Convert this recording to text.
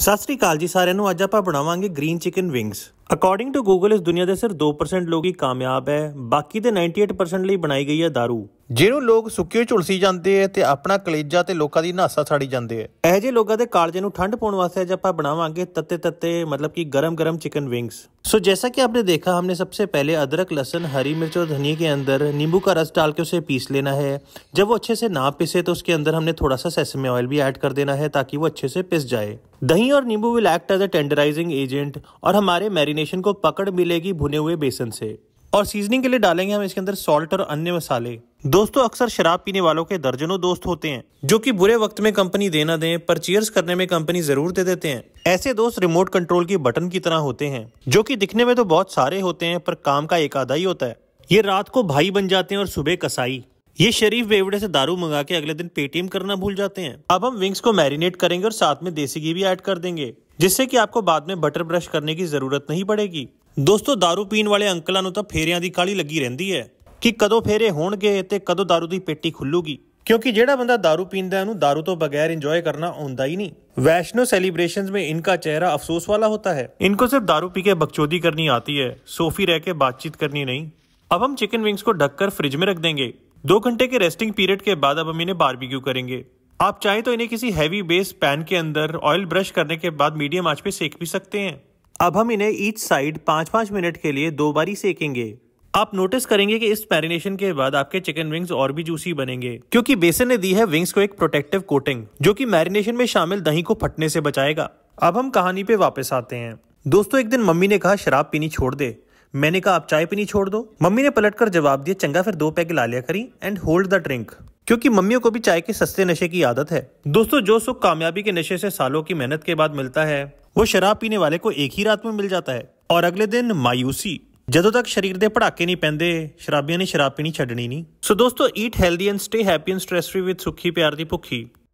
ਸਤਿ ਸ੍ਰੀ ਅਕਾਲ ਜੀ ਸਾਰਿਆਂ ਨੂੰ ਅੱਜ ਆਪਾਂ ਬਣਾਵਾਂਗੇ green chicken wings according to Google ਇਸ ਦੁਨੀਆ ਦੇ ਸਿਰਫ 2% ਲੋਕ ਹੀ ਕਾਮਯਾਬ ਹੈ ਬਾਕੀ ਦੇ 98% ਲਈ ਬਣਾਈ ਗਈ ਹੈ दारू ਜਿਹਨੂੰ ਲੋਕ ਸੁੱਕੇ ਝੁਲਸੀ ਜਾਂਦੇ ਐ ਤੇ ਆਪਣਾ ਕਲੇਜਾ ਤੇ ਲੋਕਾਂ ਦੀ ਨਾਸਾ ਸਾੜੀ ਜਾਂਦੇ ਐ ਇਹ ਜੇ ਲੋਕਾਂ ਦੇ ਕਾਲਜੇ ਨੂੰ ਠੰਡ ਪਾਉਣ ਵਾਸਤੇ ਅੱਜ ਆਪਾਂ ਬਣਾਵਾਂਗੇ ਤੱਤੇ ਤੱਤੇ ਮਤਲਬ ਕਿ ਗਰਮ-ਗਰਮ ਚਿਕਨ ਵਿੰਗਸ सो जैसा कि आपने देखा हमने सबसे पहले अदरक लहसन हरी मिर्च और धनिया के अंदर नींबू का रस डाल के उसे पीस लेना है जब वो अच्छे से ना पिसे तो उसके अंदर हमने थोड़ा सा सेसमे ऑयल भी ऐड कर देना है ताकि वो अच्छे से पिस जाए दही और नींबू will act as a tenderising agent और हमारे मैरिनेट कॉम्बिनेशन को पकड़ मिलेगी भुने हुए बेसन से और सीजनिंग के लिए डालेंगे हम इसके अंदर सॉल्ट और अन्य मसाले दोस्तों अक्सर शराब पीने वालों के दर्जनों दोस्त होते हैं जो कि बुरे वक्त में कंपनी देना दें पर चीयर्स करने में कंपनी जरूर दे देते हैं ऐसे दोस्त रिमोट कंट्रोल की बटन की तरह होते हैं जो कि दिखने में तो बहुत सारे होते हैं पर काम का एक आधा ही होता है ये रात को भाई बन जाते हैं और सुबह कसाई ये शरीफ बेवड़े से दारू मंगा के अगले दिन पेटीएम करना भूल जाते हैं अब हम विंग्स को मैरिनेट करेंगे और साथ में देसी घी भी ऐड कर देंगे जिससे कि आपको बाद में बटर ब्रश करने की जरूरत नहीं पड़ेगी दोस्तों दारू पीन वाले अंकलों ਨੂੰ ਤਾਂ ਫੇਰਿਆਂ ਦੀ ਕਾਲੀ ਲੱਗੀ ਰਹਿੰਦੀ ਹੈ ਕਿ ਕਦੋਂ ਫੇਰੇ ਹੋਣਗੇ ਤੇ दारू की पेटी खुलूगी क्योंकि जेड़ा बंदा दारू पींदा है दारू तो बगैर इंजॉय करना आंदा ही नहीं वैष्णो सेलिब्रेशन में इनका चेहरा अफसोस वाला होता है इनको सिर्फ दारू पी के बकचोदी करनी आती है सोफी रह के बातचीत करनी नहीं अब हम चिकन विंग्स को ढककर फ्रिज में रख देंगे दो घंटे के रेस्टिंग पीरियड के बाद अब हम इन्हें बारबेक्यू करेंगे आप चाहें तो इन्हें किसी हैवी बेस पैन के अंदर ऑयल ब्रश करने के बाद मीडियम आंच पे सेक भी सकते हैं अब हम इन्हें ईच साइड पाँच पाँच मिनट के लिए दो बारी सेकेंगे आप नोटिस करेंगे कि इस मैरिनेशन के बाद आपके चिकन विंग्स और भी जूसी बनेंगे क्योंकि बेसन ने दी है विंग्स को एक प्रोटेक्टिव कोटिंग जो कि मैरिनेशन में शामिल दही को फटने से बचाएगा अब हम कहानी पे वापस आते हैं दोस्तों एक दिन मम्मी ने कहा शराब पीनी छोड़ दे मैंने कहा आप चाय पीनी छोड़ दो मम्मी ने पलट जवाब दिया चंगा फिर दो पैग ला लिया करी एंड होल्ड द ड्रिंक क्योंकि मम्मियों को भी चाय के सस्ते नशे की आदत है दोस्तों जो सुख कामयाबी के नशे से सालों की मेहनत के बाद मिलता है वो शराब पीने वाले को एक ही रात में मिल जाता है और अगले दिन मायूसी ਜਦੋਂ तक शरीर के ਪੜਾਕੇ नहीं पेंदे शराबिया ने शराब पीनी ਛੱਡਣੀ नहीं सो दोस्तों eat healthy and stay happy and stress free with Sukhi प्यार ਦੀ भुखी